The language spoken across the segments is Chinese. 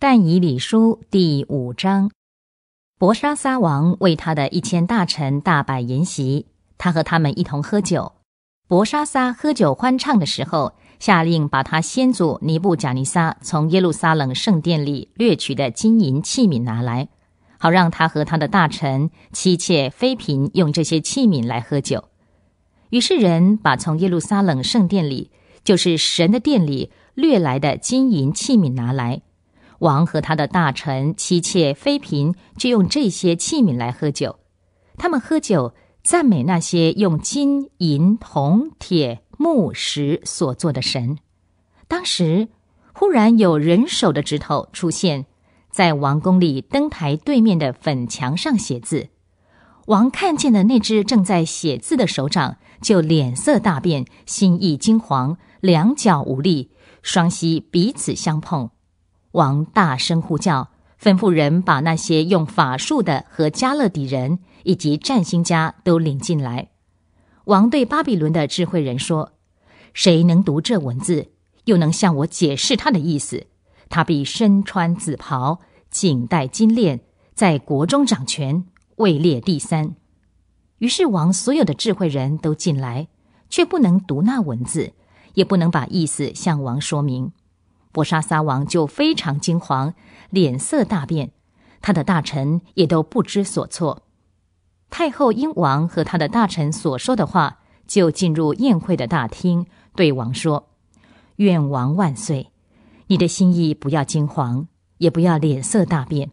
但以理书第五章，博沙撒王为他的一千大臣大摆筵席，他和他们一同喝酒。博沙撒喝酒欢畅的时候，下令把他先祖尼布贾尼撒从耶路撒冷圣殿里掠取的金银器皿拿来，好让他和他的大臣、妻妾、妃嫔用这些器皿来喝酒。于是人把从耶路撒冷圣殿里，就是神的殿里掠来的金银器皿拿来。王和他的大臣、妻妾、妃嫔就用这些器皿来喝酒。他们喝酒，赞美那些用金、银、铜、铁、木、石所做的神。当时，忽然有人手的指头出现在王宫里灯台对面的粉墙上写字。王看见了那只正在写字的手掌，就脸色大变，心意惊惶，两脚无力，双膝彼此相碰。王大声呼叫，吩咐人把那些用法术的和加勒底人以及占星家都领进来。王对巴比伦的智慧人说：“谁能读这文字，又能向我解释它的意思？”他必身穿紫袍，颈戴金链，在国中掌权，位列第三。于是王所有的智慧人都进来，却不能读那文字，也不能把意思向王说明。火沙撒王就非常惊慌，脸色大变，他的大臣也都不知所措。太后英王和他的大臣所说的话，就进入宴会的大厅，对王说：“愿王万岁！你的心意不要惊慌，也不要脸色大变。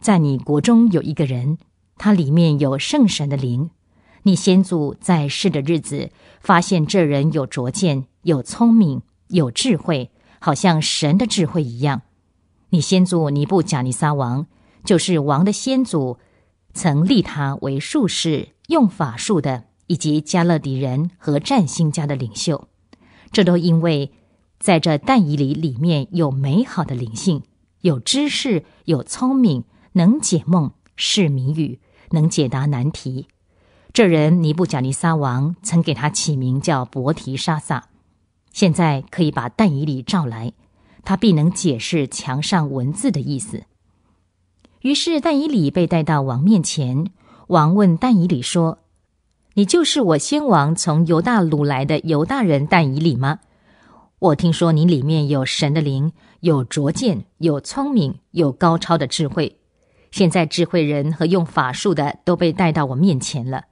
在你国中有一个人，他里面有圣神的灵。你先祖在世的日子，发现这人有拙见、有聪明、有智慧。”好像神的智慧一样，你先祖尼布贾尼撒王，就是王的先祖，曾立他为术士、用法术的，以及加勒底人和占星家的领袖。这都因为在这但以里里面有美好的灵性，有知识，有聪明，能解梦，释谜语，能解答难题。这人尼布贾尼撒王曾给他起名叫伯提沙撒。现在可以把但以理召来，他必能解释墙上文字的意思。于是但以理被带到王面前。王问但以理说：“你就是我先王从犹大掳来的犹大人但以理吗？我听说你里面有神的灵，有拙见，有聪明，有高超的智慧。现在智慧人和用法术的都被带到我面前了，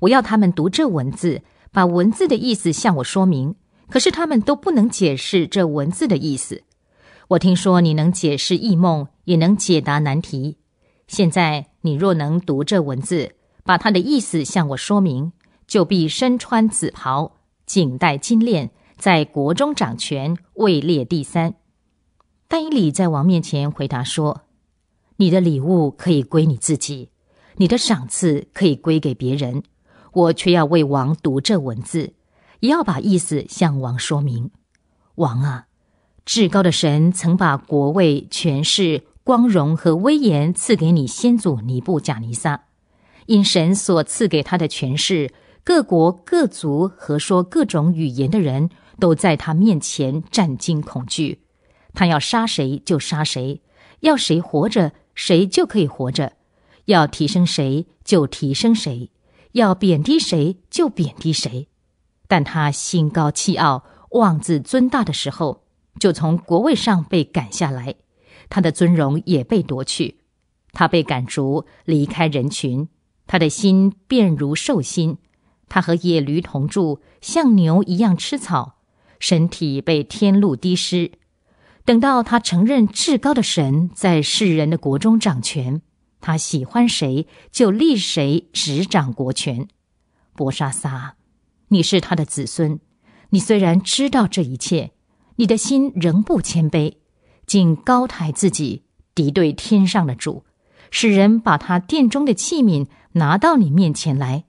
我要他们读这文字，把文字的意思向我说明。”可是他们都不能解释这文字的意思。我听说你能解释异梦，也能解答难题。现在你若能读这文字，把它的意思向我说明，就必身穿紫袍，颈戴金链，在国中掌权，位列第三。但以礼在王面前回答说：“你的礼物可以归你自己，你的赏赐可以归给别人，我却要为王读这文字。”也要把意思向王说明，王啊，至高的神曾把国位、权势、光荣和威严赐给你先祖尼布贾尼撒，因神所赐给他的权势，各国各族和说各种语言的人都在他面前战惊恐惧。他要杀谁就杀谁，要谁活着谁就可以活着；要提升谁就提升谁，要贬低谁就贬低谁。但他心高气傲、妄自尊大的时候，就从国位上被赶下来，他的尊荣也被夺去，他被赶逐，离开人群，他的心便如兽心，他和野驴同住，像牛一样吃草，身体被天露滴湿。等到他承认至高的神在世人的国中掌权，他喜欢谁就立谁执掌国权，伯沙撒。你是他的子孙，你虽然知道这一切，你的心仍不谦卑，竟高抬自己，敌对天上的主，使人把他殿中的器皿拿到你面前来，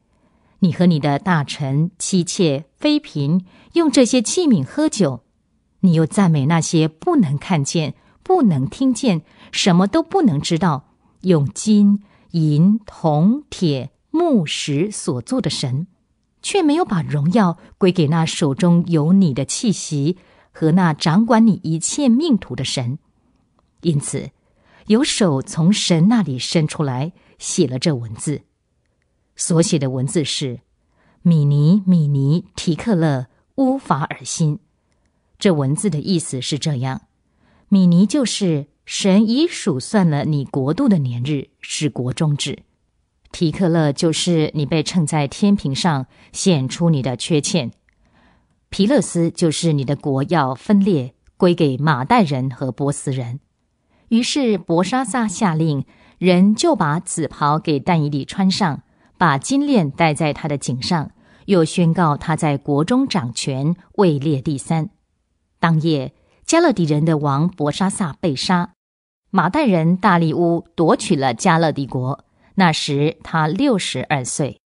你和你的大臣、妻妾、妃嫔用这些器皿喝酒，你又赞美那些不能看见、不能听见、什么都不能知道，用金银铜铁木石所做的神。却没有把荣耀归给那手中有你的气息和那掌管你一切命途的神，因此，有手从神那里伸出来写了这文字。所写的文字是：米尼米尼提克勒乌法尔辛。这文字的意思是这样：米尼就是神已数算了你国度的年日，使国终止。提克勒就是你被称在天平上显出你的缺陷，皮勒斯就是你的国要分裂归给马代人和波斯人。于是伯沙萨下令，人就把紫袍给但以理穿上，把金链戴在他的颈上，又宣告他在国中掌权，位列第三。当夜，加勒底人的王伯沙萨被杀，马代人大力乌夺取了加勒底国。那时他六十二岁。